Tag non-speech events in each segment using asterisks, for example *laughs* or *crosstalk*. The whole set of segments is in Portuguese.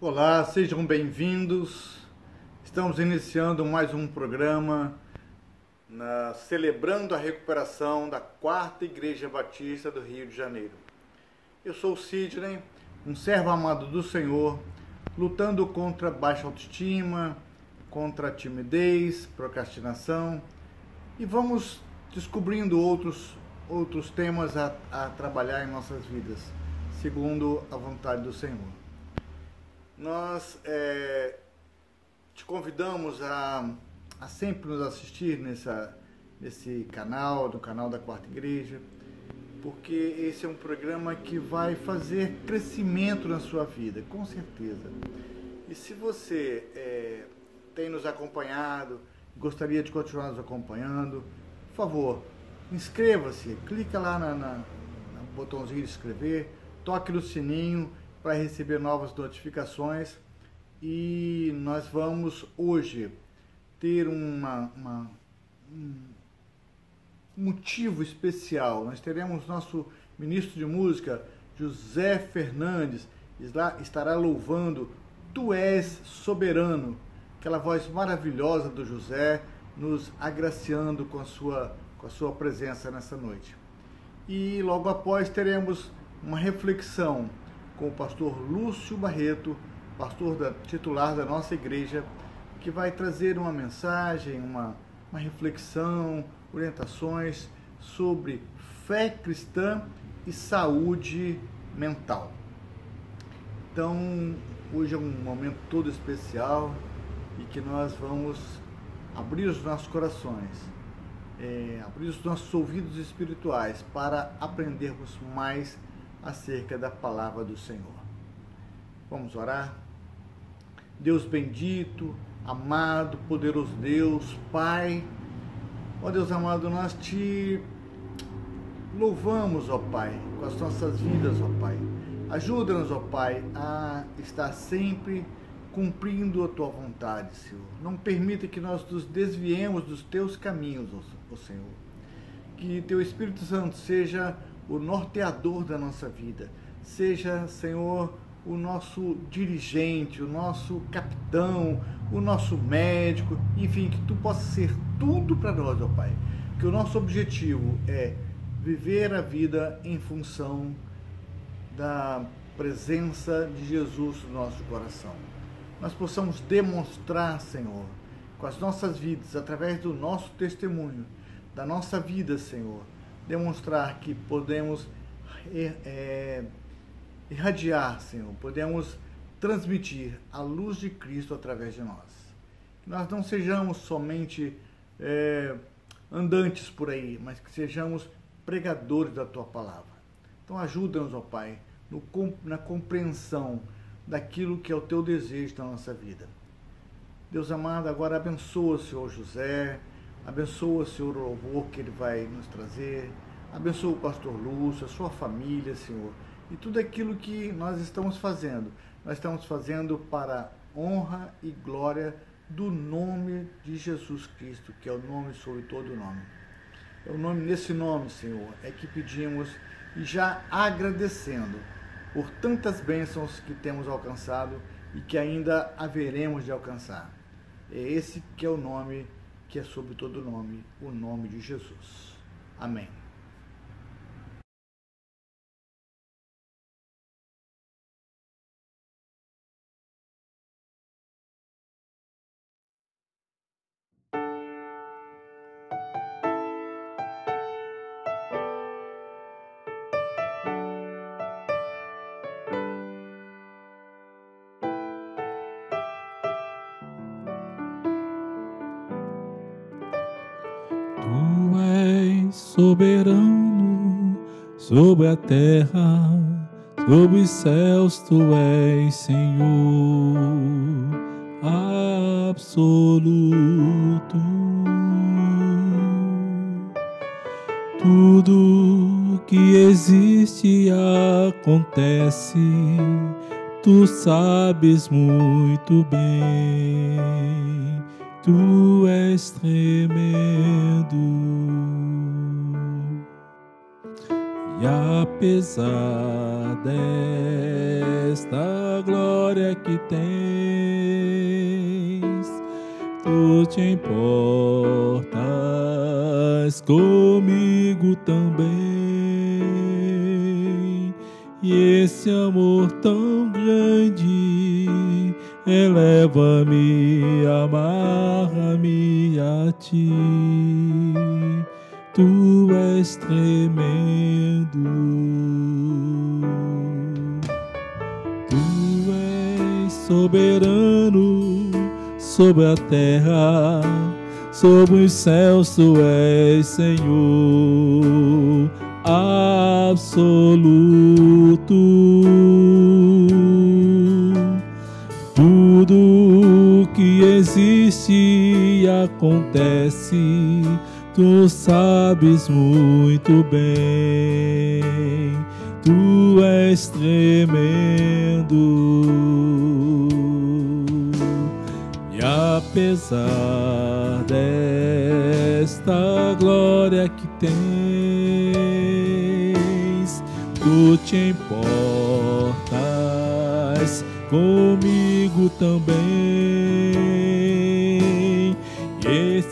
Olá, sejam bem-vindos. Estamos iniciando mais um programa na, celebrando a recuperação da Quarta Igreja Batista do Rio de Janeiro. Eu sou Sidney, um servo amado do Senhor, lutando contra baixa autoestima, contra timidez, procrastinação e vamos descobrindo outros, outros temas a, a trabalhar em nossas vidas, segundo a vontade do Senhor nós é, te convidamos a, a, sempre nos assistir nessa, nesse canal, do canal da Quarta Igreja, porque esse é um programa que vai fazer crescimento na sua vida, com certeza. E se você é, tem nos acompanhado, gostaria de continuar nos acompanhando, por favor, inscreva-se, clica lá no botãozinho de inscrever, toque no sininho para receber novas notificações e nós vamos hoje ter uma, uma, um motivo especial. Nós teremos nosso ministro de música, José Fernandes, estará louvando Tu és soberano, aquela voz maravilhosa do José, nos agraciando com a sua, com a sua presença nessa noite. E logo após teremos uma reflexão com o pastor Lúcio Barreto, pastor da, titular da nossa igreja, que vai trazer uma mensagem, uma, uma reflexão, orientações sobre fé cristã e saúde mental. Então, hoje é um momento todo especial e que nós vamos abrir os nossos corações, é, abrir os nossos ouvidos espirituais para aprendermos mais acerca da palavra do Senhor. Vamos orar? Deus bendito, amado, poderoso Deus, Pai, ó Deus amado, nós te louvamos, ó Pai, com as nossas vidas, ó Pai. Ajuda-nos, ó Pai, a estar sempre cumprindo a tua vontade, Senhor. Não permita que nós nos desviemos dos teus caminhos, ó Senhor. Que teu Espírito Santo seja o norteador da nossa vida. Seja, Senhor, o nosso dirigente, o nosso capitão, o nosso médico, enfim, que tu possa ser tudo para nós, ó Pai. Que o nosso objetivo é viver a vida em função da presença de Jesus no nosso coração. Nós possamos demonstrar, Senhor, com as nossas vidas, através do nosso testemunho, da nossa vida, Senhor, demonstrar que podemos é, irradiar, Senhor, podemos transmitir a luz de Cristo através de nós. Que nós não sejamos somente é, andantes por aí, mas que sejamos pregadores da tua palavra. Então ajuda-nos, ó Pai, no, na compreensão daquilo que é o teu desejo na nossa vida. Deus amado, agora abençoa o Senhor José, Abençoa, Senhor, o louvor que ele vai nos trazer. Abençoa o pastor Lúcio, a sua família, Senhor. E tudo aquilo que nós estamos fazendo. Nós estamos fazendo para honra e glória do nome de Jesus Cristo, que é o nome sobre todo nome. É o nome nesse nome, Senhor, é que pedimos e já agradecendo por tantas bênçãos que temos alcançado e que ainda haveremos de alcançar. É esse que é o nome que é sobre todo nome, o nome de Jesus. Amém. soberano sobre a terra, sobre os céus, tu és Senhor absoluto. Tudo que existe acontece, tu sabes muito bem, tu és tremendo. E apesar desta glória que tens, tu te importas comigo também. E esse amor tão grande eleva-me, amarra-me a ti. Tu Estremendo. tremendo. Tu és soberano sobre a terra, sobre os céus, tu és Senhor absoluto. Tudo que existe acontece tu sabes muito bem, tu és tremendo. E apesar desta glória que tens, tu te importas comigo também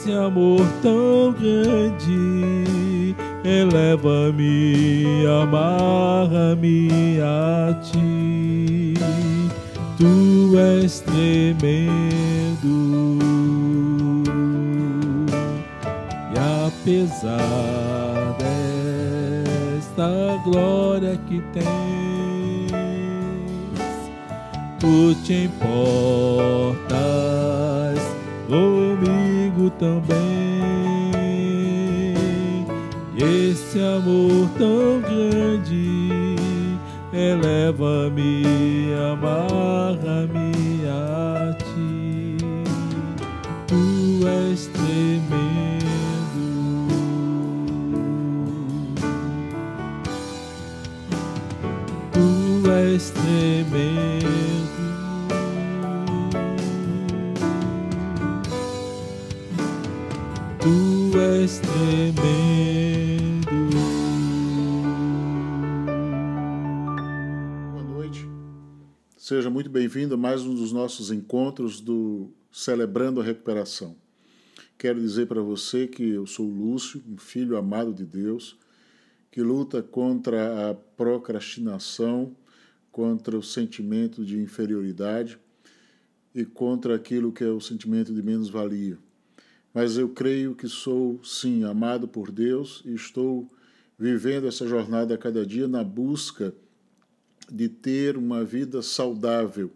esse amor tão grande. Eleva-me, amarra-me a ti. Tu és tremendo. E apesar desta glória que tens, tu te importas também. Esse amor tão grande eleva-me, amarra-me a ti. Tu és tremendo. bem-vindo a mais um dos nossos encontros do Celebrando a Recuperação. Quero dizer para você que eu sou Lúcio, um filho amado de Deus, que luta contra a procrastinação, contra o sentimento de inferioridade e contra aquilo que é o sentimento de menos-valia. Mas eu creio que sou, sim, amado por Deus e estou vivendo essa jornada a cada dia na busca de de ter uma vida saudável,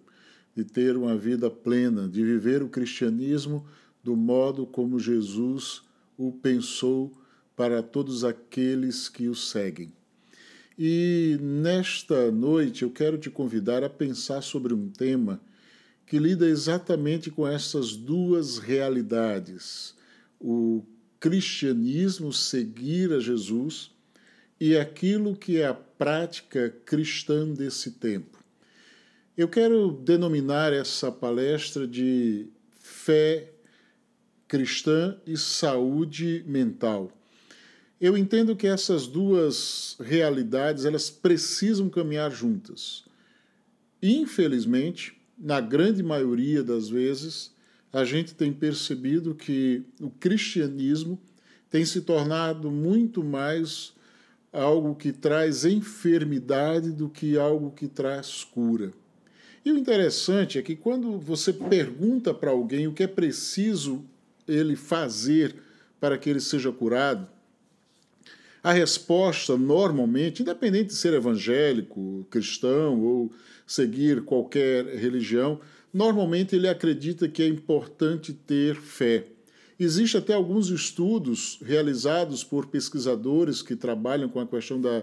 de ter uma vida plena, de viver o cristianismo do modo como Jesus o pensou para todos aqueles que o seguem. E nesta noite eu quero te convidar a pensar sobre um tema que lida exatamente com essas duas realidades: o cristianismo, seguir a Jesus, e aquilo que é a prática cristã desse tempo. Eu quero denominar essa palestra de fé cristã e saúde mental. Eu entendo que essas duas realidades elas precisam caminhar juntas. Infelizmente, na grande maioria das vezes, a gente tem percebido que o cristianismo tem se tornado muito mais algo que traz enfermidade do que algo que traz cura. E o interessante é que quando você pergunta para alguém o que é preciso ele fazer para que ele seja curado, a resposta, normalmente, independente de ser evangélico, cristão ou seguir qualquer religião, normalmente ele acredita que é importante ter fé. Existe até alguns estudos realizados por pesquisadores que trabalham com a questão da,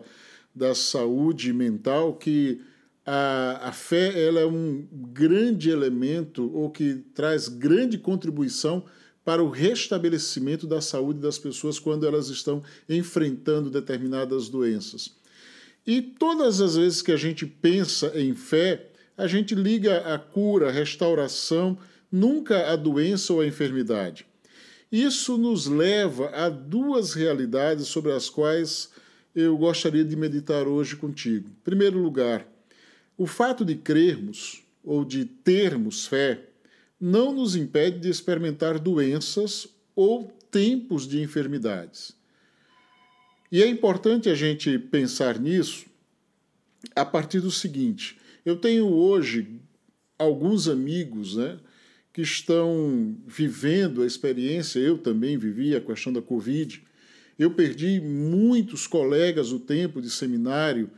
da saúde mental que a, a fé ela é um grande elemento ou que traz grande contribuição para o restabelecimento da saúde das pessoas quando elas estão enfrentando determinadas doenças. E todas as vezes que a gente pensa em fé, a gente liga a cura, a restauração, nunca a doença ou a enfermidade. Isso nos leva a duas realidades sobre as quais eu gostaria de meditar hoje contigo. Em primeiro lugar, o fato de crermos ou de termos fé não nos impede de experimentar doenças ou tempos de enfermidades. E é importante a gente pensar nisso a partir do seguinte: eu tenho hoje alguns amigos né, que estão vivendo a experiência, eu também vivi a questão da Covid. Eu perdi muitos colegas do tempo de seminário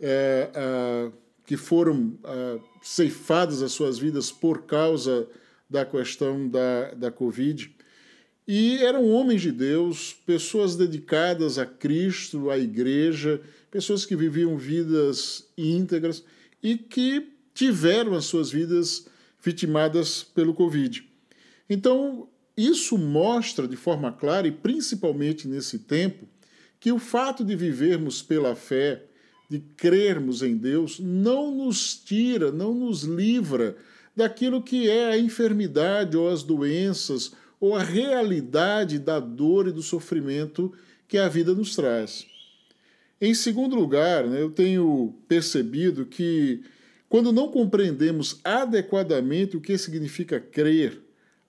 é, é, que foram é, ceifadas as suas vidas por causa da questão da, da Covid. E eram homens de Deus, pessoas dedicadas a Cristo, à igreja, pessoas que viviam vidas íntegras e que tiveram as suas vidas vitimadas pelo Covid. Então, isso mostra de forma clara, e principalmente nesse tempo, que o fato de vivermos pela fé, de crermos em Deus, não nos tira, não nos livra daquilo que é a enfermidade ou as doenças ou a realidade da dor e do sofrimento que a vida nos traz. Em segundo lugar, né, eu tenho percebido que quando não compreendemos adequadamente o que significa crer,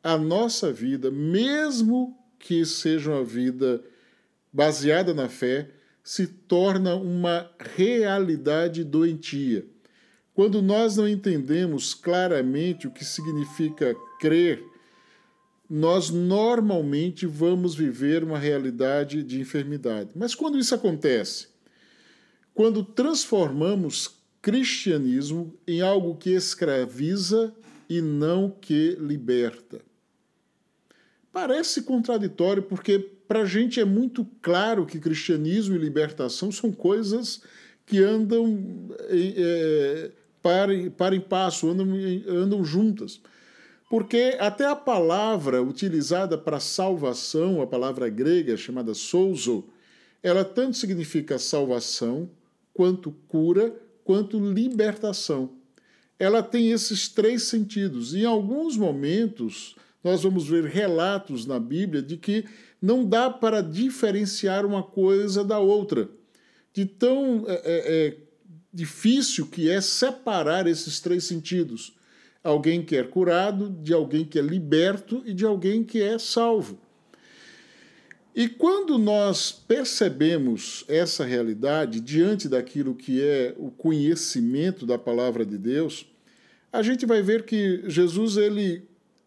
a nossa vida, mesmo que seja uma vida baseada na fé, se torna uma realidade doentia. Quando nós não entendemos claramente o que significa crer, nós normalmente vamos viver uma realidade de enfermidade. Mas quando isso acontece? Quando transformamos cristianismo em algo que escraviza e não que liberta. Parece contraditório porque para a gente é muito claro que cristianismo e libertação são coisas que andam é, eh, eh, para, para em passo, andam, andam juntas. Porque até a palavra utilizada para salvação, a palavra grega chamada souzo, ela tanto significa salvação quanto cura quanto libertação. Ela tem esses três sentidos. Em alguns momentos, nós vamos ver relatos na Bíblia de que não dá para diferenciar uma coisa da outra. De tão é, é, é difícil que é separar esses três sentidos: alguém que é curado, de alguém que é liberto e de alguém que é salvo. E quando nós percebemos essa realidade diante daquilo que é o conhecimento da palavra de Deus, a gente vai ver que Jesus ele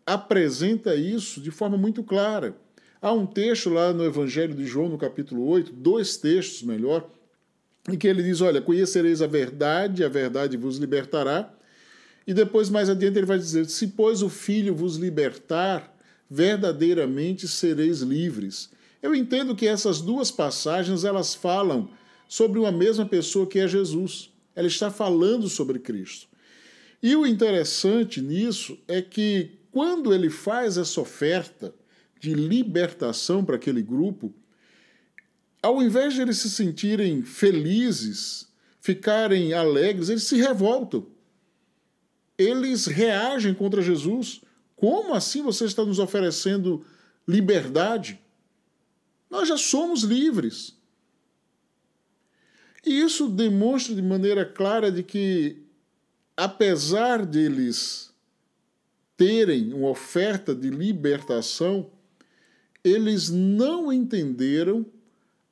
apresenta isso de forma muito clara. Há um texto lá no Evangelho de João, no capítulo 8, dois textos melhor, em que ele diz: Olha, conhecereis a verdade, a verdade vos libertará. E depois, mais adiante, ele vai dizer: Se, pois, o Filho vos libertar, verdadeiramente sereis livres. Eu entendo que essas duas passagens elas falam sobre uma mesma pessoa que é Jesus. Ela está falando sobre Cristo. E o interessante nisso é que quando ele faz essa oferta de libertação para aquele grupo, ao invés de eles se sentirem felizes, ficarem alegres, eles se revoltam. Eles reagem contra Jesus. Como assim você está nos oferecendo liberdade? Nós já somos livres. E isso demonstra de maneira clara de que, apesar deles terem uma oferta de libertação, eles não entenderam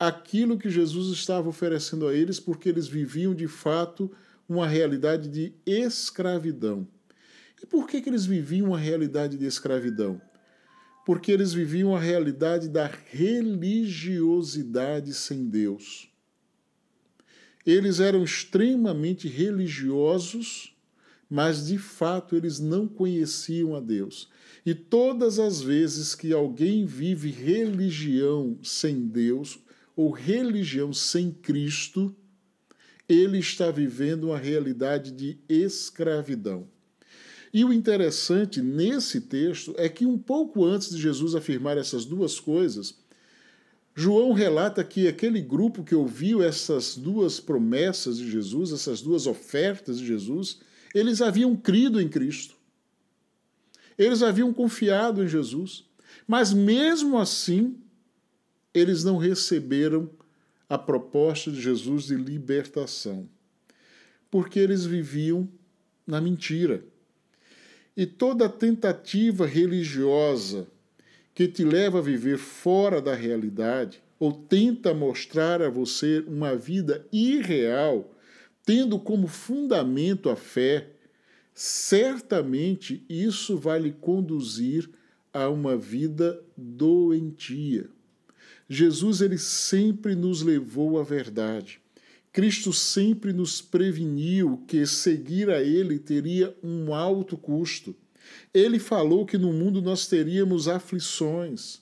aquilo que Jesus estava oferecendo a eles, porque eles viviam de fato uma realidade de escravidão. E por que, que eles viviam uma realidade de escravidão? porque eles viviam a realidade da religiosidade sem Deus. Eles eram extremamente religiosos, mas de fato eles não conheciam a Deus. E todas as vezes que alguém vive religião sem Deus ou religião sem Cristo, ele está vivendo uma realidade de escravidão. E o interessante nesse texto é que, um pouco antes de Jesus afirmar essas duas coisas, João relata que aquele grupo que ouviu essas duas promessas de Jesus, essas duas ofertas de Jesus, eles haviam crido em Cristo. Eles haviam confiado em Jesus. Mas mesmo assim, eles não receberam a proposta de Jesus de libertação, porque eles viviam na mentira e toda tentativa religiosa que te leva a viver fora da realidade ou tenta mostrar a você uma vida irreal, tendo como fundamento a fé, certamente isso vai lhe conduzir a uma vida doentia. Jesus ele sempre nos levou à verdade. Cristo sempre nos preveniu que seguir a Ele teria um alto custo. Ele falou que no mundo nós teríamos aflições.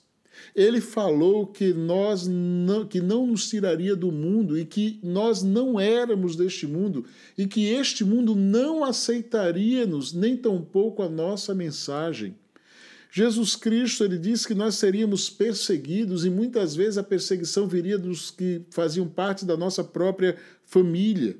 Ele falou que nós não, que não nos tiraria do mundo e que nós não éramos deste mundo e que este mundo não aceitaria-nos nem tampouco a nossa mensagem. Jesus Cristo, ele diz que nós seríamos perseguidos e muitas vezes a perseguição viria dos que faziam parte da nossa própria família.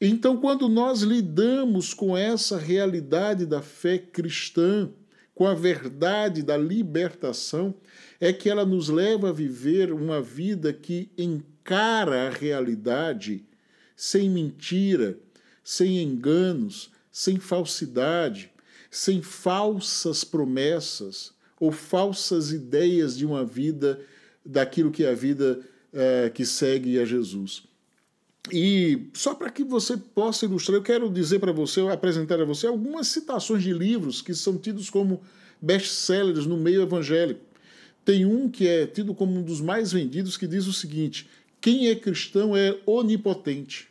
Então, quando nós lidamos com essa realidade da fé cristã, com a verdade da libertação, é que ela nos leva a viver uma vida que encara a realidade sem mentira, sem enganos, sem falsidade, sem falsas promessas ou falsas ideias de uma vida, daquilo que é a vida é, que segue a Jesus. E só para que você possa ilustrar, eu quero dizer para você, apresentar a você algumas citações de livros que são tidos como best-sellers no meio evangélico. Tem um que é tido como um dos mais vendidos que diz o seguinte: quem é cristão é onipotente.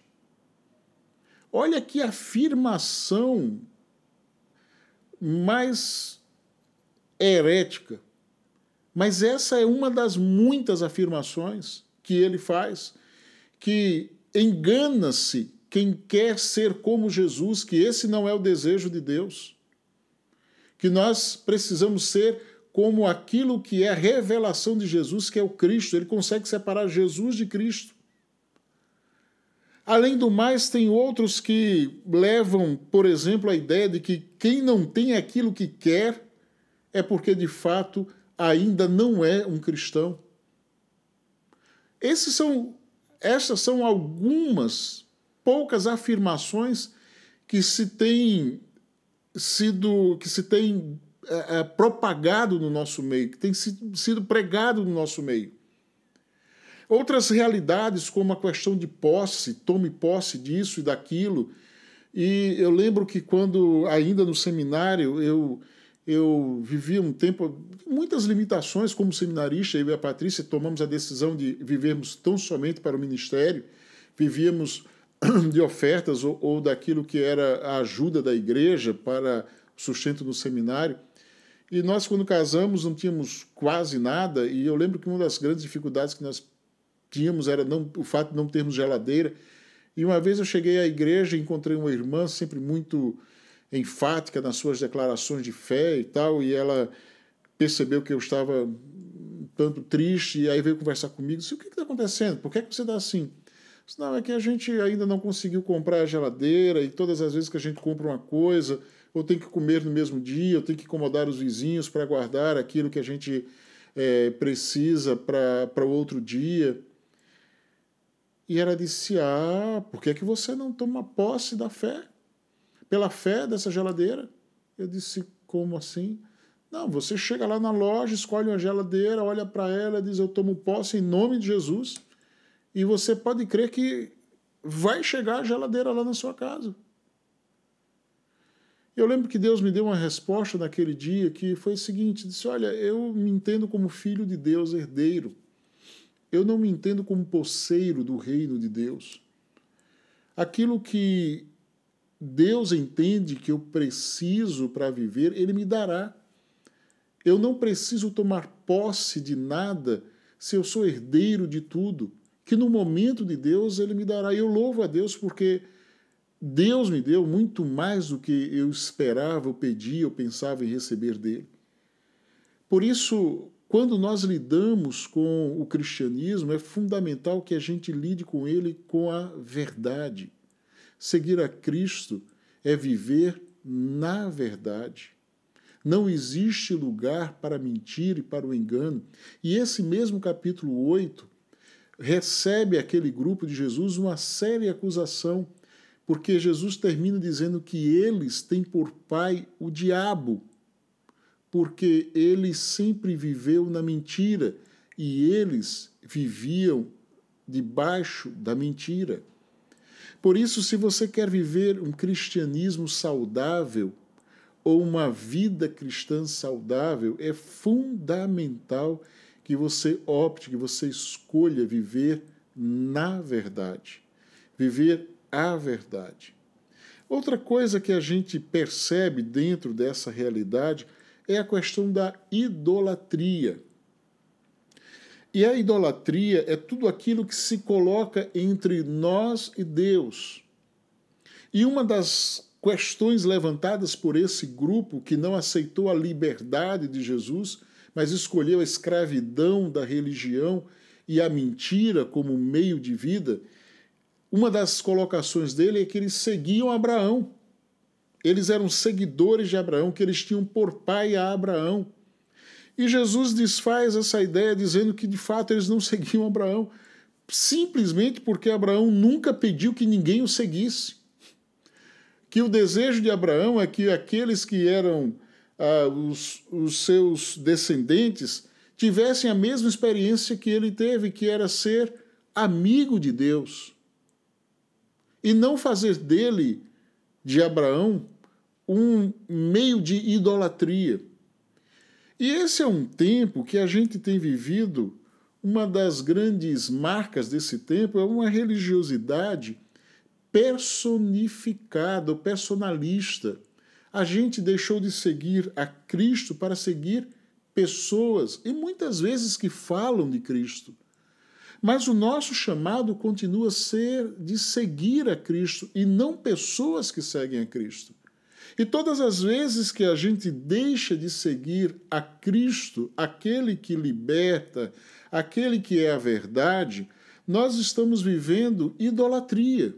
Olha que afirmação mais herética. Mas essa é uma das muitas afirmações que ele faz, que engana-se quem quer ser como Jesus, que esse não é o desejo de Deus. Que nós precisamos ser como aquilo que é a revelação de Jesus, que é o Cristo. Ele consegue separar Jesus de Cristo. Além do mais, tem outros que levam, por exemplo, a ideia de que quem não tem aquilo que quer é porque de fato ainda não é um cristão. Esses são, essas são algumas poucas afirmações que se tem sido, que se tem é, é, propagado no nosso meio, que tem sido pregado no nosso meio. Outras realidades, como a questão de posse, tome posse disso e daquilo. E eu lembro que quando, ainda no seminário, eu, eu vivia um tempo, muitas limitações como seminarista, eu e a Patrícia tomamos a decisão de vivermos tão somente para o ministério, vivíamos *clears throat* de ofertas ou, ou daquilo que era a ajuda da igreja para sustento no seminário. E nós, quando casamos, não tínhamos quase nada, e eu lembro que uma das grandes dificuldades que nós tínhamos era não, o fato de não termos geladeira. E uma vez eu cheguei à igreja e encontrei uma irmã sempre muito enfática nas suas declarações de fé e tal, e ela percebeu que eu estava um tanto triste, e aí veio conversar comigo, disse, o que está acontecendo? Por que, é que você está assim? Disse, não, é que a gente ainda não conseguiu comprar a geladeira, e todas as vezes que a gente compra uma coisa, ou tem que comer no mesmo dia, ou tem que incomodar os vizinhos para guardar aquilo que a gente é, precisa para o outro dia. E ela disse: Ah, por que, é que você não toma posse da fé? Pela fé dessa geladeira? Eu disse: Como assim? Não, você chega lá na loja, escolhe uma geladeira, olha para ela, diz: Eu tomo posse em nome de Jesus. E você pode crer que vai chegar a geladeira lá na sua casa. Eu lembro que Deus me deu uma resposta naquele dia que foi o seguinte: disse, Olha, eu me entendo como filho de Deus herdeiro. Eu não me entendo como poceiro do reino de Deus. Aquilo que Deus entende que eu preciso para viver, Ele me dará. Eu não preciso tomar posse de nada se eu sou herdeiro de tudo, que no momento de Deus Ele me dará. eu louvo a Deus porque Deus me deu muito mais do que eu esperava, eu pedia, eu pensava em receber dele. Por isso, quando nós lidamos com o cristianismo, é fundamental que a gente lide com ele com a verdade. Seguir a Cristo é viver na verdade. Não existe lugar para mentir e para o engano. E esse mesmo capítulo 8 recebe aquele grupo de Jesus uma séria acusação, porque Jesus termina dizendo que eles têm por pai o diabo porque ele sempre viveu na mentira e eles viviam debaixo da mentira. Por isso, se você quer viver um cristianismo saudável ou uma vida cristã saudável, é fundamental que você opte, que você escolha viver na verdade, viver a verdade. Outra coisa que a gente percebe dentro dessa realidade é é a questão da idolatria. E a idolatria é tudo aquilo que se coloca entre nós e Deus. E uma das questões levantadas por esse grupo que não aceitou a liberdade de Jesus, mas escolheu a escravidão da religião e a mentira como meio de vida, uma das colocações dele é que eles seguiam Abraão. Eles eram seguidores de Abraão, que eles tinham por pai a Abraão. E Jesus desfaz essa ideia dizendo que de fato eles não *laughs* seguiam Abraão, simplesmente porque Abraão nunca pediu que ninguém o seguisse. Que o desejo de Abraão é que aqueles que eram ah, os, os seus descendentes tivessem a mesma experiência que ele teve, que era ser amigo de Deus. E não fazer dele, de Abraão, um meio de idolatria. E esse é um tempo que a gente tem vivido, uma das grandes marcas desse tempo é uma religiosidade personificada, personalista. A gente deixou de seguir a Cristo para seguir pessoas, e muitas vezes que falam de Cristo. Mas o nosso chamado continua a ser de seguir a Cristo e não pessoas que seguem a Cristo. E todas as vezes que a gente deixa de seguir a Cristo, aquele que liberta, aquele que é a verdade, nós estamos vivendo idolatria.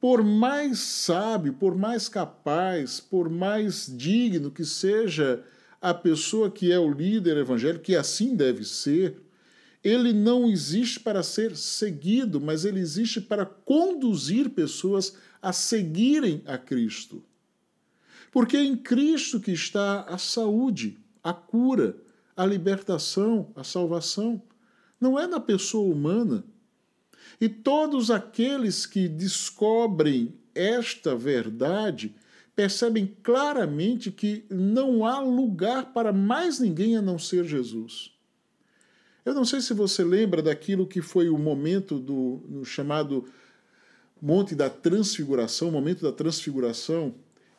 Por mais sábio, por mais capaz, por mais digno que seja a pessoa que é o líder evangélico, que assim deve ser, ele não existe para ser seguido, mas ele existe para conduzir pessoas a seguirem a Cristo. Porque é em Cristo que está a saúde, a cura, a libertação, a salvação. Não é na pessoa humana. E todos aqueles que descobrem esta verdade percebem claramente que não há lugar para mais ninguém a não ser Jesus. Eu não sei se você lembra daquilo que foi o momento do chamado Monte da Transfiguração, o momento da Transfiguração,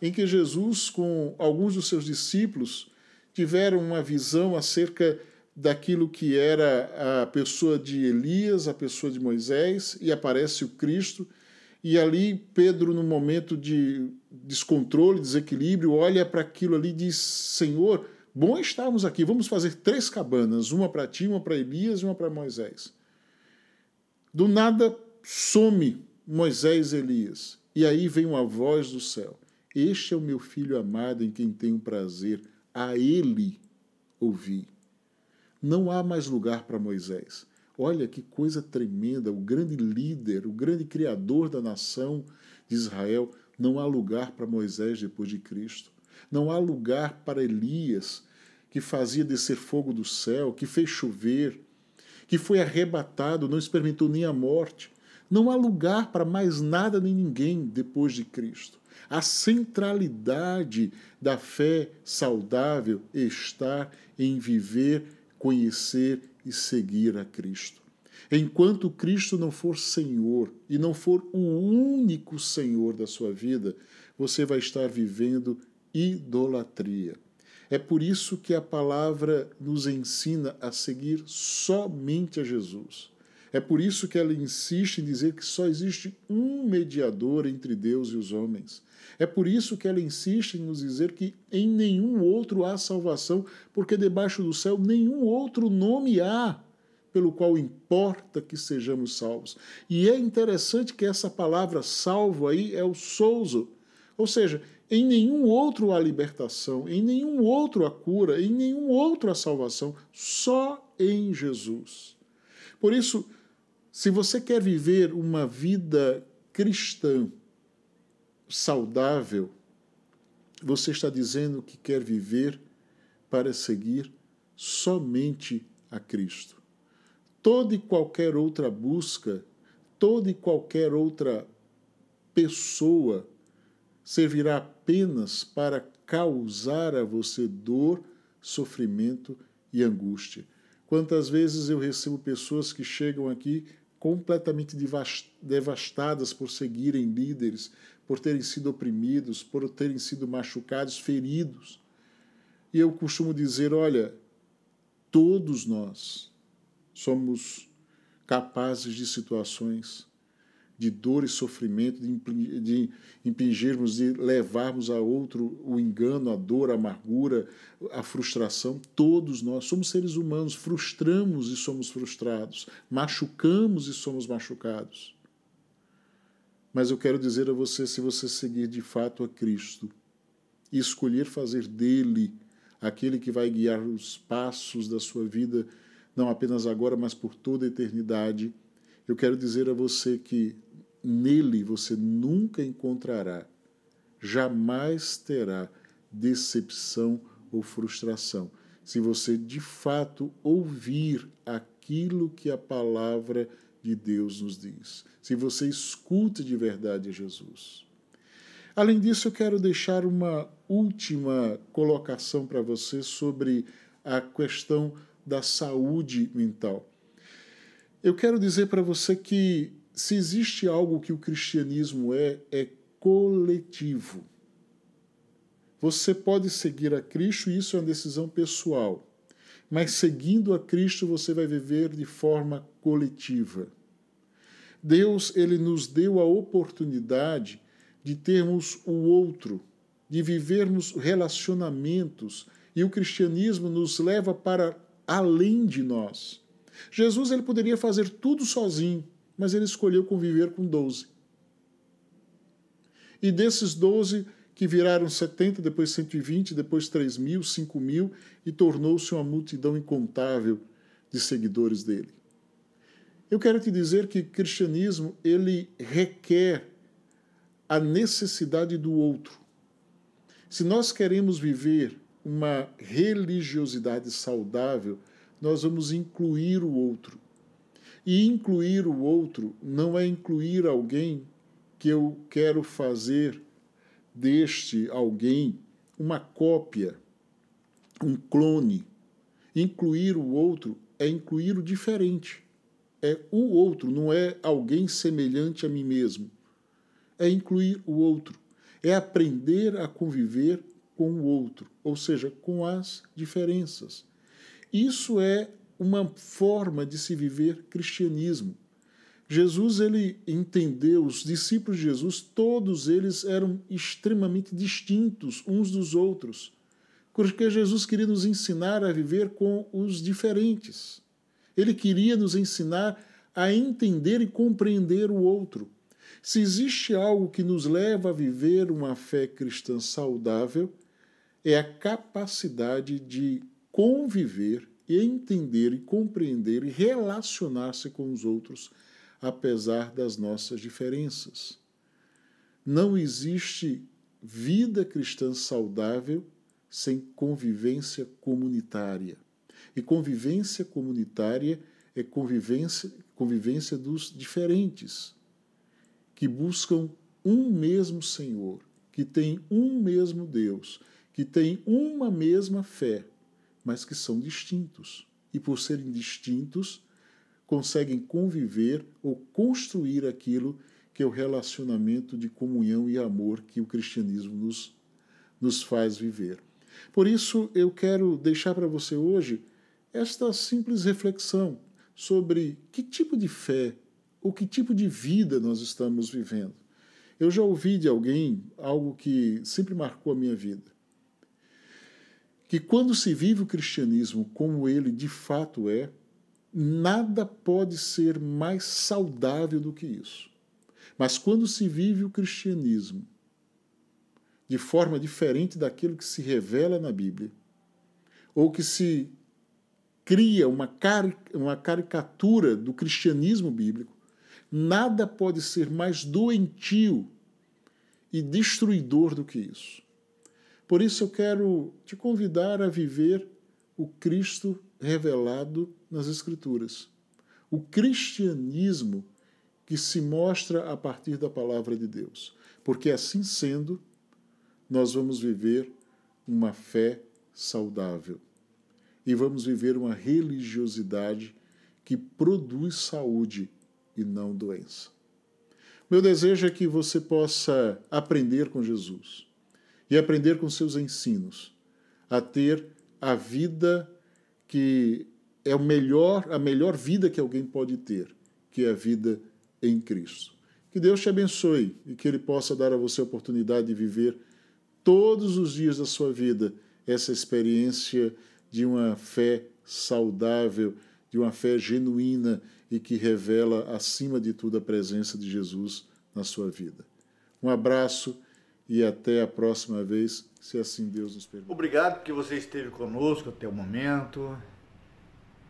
em que Jesus, com alguns dos seus discípulos, tiveram uma visão acerca daquilo que era a pessoa de Elias, a pessoa de Moisés, e aparece o Cristo. E ali Pedro, num momento de descontrole, desequilíbrio, olha para aquilo ali e diz: Senhor, bom estarmos aqui, vamos fazer três cabanas, uma para ti, uma para Elias e uma para Moisés. Do nada some Moisés e Elias, e aí vem uma voz do céu este é o meu filho amado em quem tenho prazer, a ele ouvi. Não há mais lugar para Moisés. Olha que coisa tremenda, o grande líder, o grande criador da nação de Israel. Não há lugar para Moisés depois de Cristo. Não há lugar para Elias, que fazia descer fogo do céu, que fez chover, que foi arrebatado, não experimentou nem a morte. Não há lugar para mais nada nem ninguém depois de Cristo. A centralidade da fé saudável está em viver, conhecer e seguir a Cristo. Enquanto Cristo não for Senhor e não for o único Senhor da sua vida, você vai estar vivendo idolatria. É por isso que a palavra nos ensina a seguir somente a Jesus. É por isso que ela insiste em dizer que só existe um mediador entre Deus e os homens. É por isso que ela insiste em nos dizer que em nenhum outro há salvação, porque debaixo do céu nenhum outro nome há pelo qual importa que sejamos salvos. E é interessante que essa palavra salvo aí é o souzo. Ou seja, em nenhum outro há libertação, em nenhum outro há cura, em nenhum outro há salvação, só em Jesus. Por isso, se você quer viver uma vida cristã saudável, você está dizendo que quer viver para seguir somente a Cristo. Toda e qualquer outra busca, toda e qualquer outra pessoa servirá apenas para causar a você dor, sofrimento e angústia. Quantas vezes eu recebo pessoas que chegam aqui completamente devastadas por seguirem líderes, por terem sido oprimidos, por terem sido machucados, feridos. E eu costumo dizer: olha, todos nós somos capazes de situações de dor e sofrimento, de, impingirmos, de levarmos a outro o engano, a dor, a amargura, a frustração. Todos nós somos seres humanos, frustramos e somos frustrados, machucamos e somos machucados. Mas eu quero dizer a você: se você seguir de fato a Cristo e escolher fazer dele aquele que vai guiar os passos da sua vida, não apenas agora, mas por toda a eternidade, eu quero dizer a você que nele você nunca encontrará, jamais terá decepção ou frustração. Se você de fato ouvir aquilo que a palavra de Deus nos diz, se você escuta de verdade Jesus. Além disso, eu quero deixar uma última colocação para você sobre a questão da saúde mental. Eu quero dizer para você que se existe algo que o cristianismo é, é coletivo. Você pode seguir a Cristo, e isso é uma decisão pessoal. Mas seguindo a Cristo, você vai viver de forma coletiva. Deus, ele nos deu a oportunidade de termos o outro, de vivermos relacionamentos, e o cristianismo nos leva para além de nós. Jesus ele poderia fazer tudo sozinho, mas ele escolheu conviver com doze. E desses doze que viraram 70, depois 120, depois 3 mil, 5 mil, e tornou-se uma multidão incontável de seguidores dele. Eu quero te dizer que cristianismo ele requer a necessidade do outro. Se nós queremos viver uma religiosidade saudável, nós vamos incluir o outro. E incluir o outro não é incluir alguém que eu quero fazer deste alguém uma cópia, um clone. Incluir o outro é incluir o diferente. É o outro, não é alguém semelhante a mim mesmo. É incluir o outro. É aprender a conviver com o outro, ou seja, com as diferenças. Isso é uma forma de se viver cristianismo. Jesus ele entendeu, os discípulos de Jesus, todos eles eram extremamente distintos uns dos outros, porque Jesus queria nos ensinar a viver com os diferentes. Ele queria nos ensinar a entender e compreender o outro. Se existe algo que nos leva a viver uma fé cristã saudável, é a capacidade de conviver e entender e compreender e relacionar-se com os outros, apesar das nossas diferenças. Não existe vida cristã saudável sem convivência comunitária. E convivência comunitária é convivência, convivência dos diferentes, que buscam um mesmo Senhor, que tem um mesmo Deus, que tem uma mesma fé mas que são distintos. E por serem distintos, conseguem conviver ou construir aquilo que é o relacionamento de comunhão e amor que o cristianismo nos, nos faz viver. Por isso, eu quero deixar para você hoje esta simples reflexão sobre que tipo de fé ou que tipo de vida nós estamos vivendo. Eu já ouvi de alguém algo que sempre marcou a minha vida que quando se vive o cristianismo como ele de fato é, nada pode ser mais saudável do que isso. Mas quando se vive o cristianismo de forma diferente daquilo que se revela na Bíblia, ou que se cria uma, cari uma caricatura do cristianismo bíblico, nada pode ser mais doentio e destruidor do que isso. Por isso eu quero te convidar a viver o Cristo revelado nas Escrituras. O cristianismo que se mostra a partir da palavra de Deus. Porque assim sendo, nós vamos viver uma fé saudável e vamos viver uma religiosidade que produz saúde e não doença. Meu desejo é que você possa aprender com Jesus e aprender com seus ensinos, a ter a vida que é o melhor, a melhor vida que alguém pode ter, que é a vida em Cristo. Que Deus te abençoe e que Ele possa dar a você a oportunidade de viver todos os dias da sua vida essa experiência de uma fé saudável, de uma fé genuína e que revela, acima de tudo, a presença de Jesus na sua vida. Um abraço e até a próxima vez, se assim Deus nos permitir. Obrigado que você esteve conosco até o momento.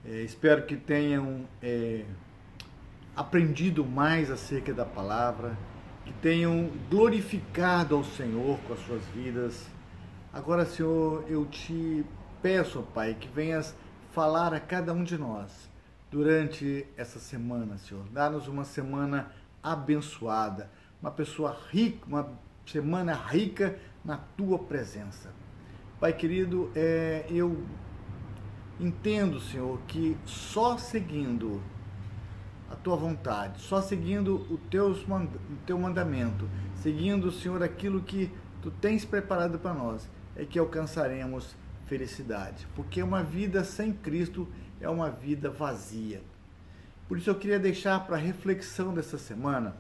É, espero que tenham é, aprendido mais acerca da palavra, que tenham glorificado ao Senhor com as suas vidas. Agora, Senhor, eu te peço, Pai, que venhas falar a cada um de nós durante essa semana, Senhor. Dá-nos uma semana abençoada, uma pessoa rica, uma semana rica na tua presença. Pai querido, é, eu entendo, Senhor, que só seguindo a tua vontade, só seguindo o, teus, o teu mandamento, seguindo, Senhor, aquilo que tu tens preparado para nós, é que alcançaremos felicidade. Porque uma vida sem Cristo é uma vida vazia. Por isso eu queria deixar para reflexão dessa semana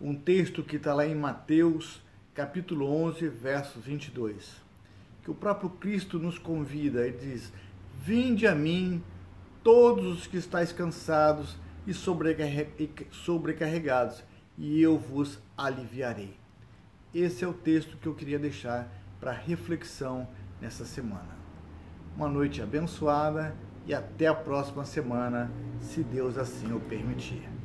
um texto que está lá em Mateus, capítulo 11, versos 22, que o próprio Cristo nos convida, ele diz: Vinde a mim, todos os que estáis cansados e sobrecarregados, e eu vos aliviarei. Esse é o texto que eu queria deixar para reflexão nessa semana. Uma noite abençoada e até a próxima semana, se Deus assim o permitir.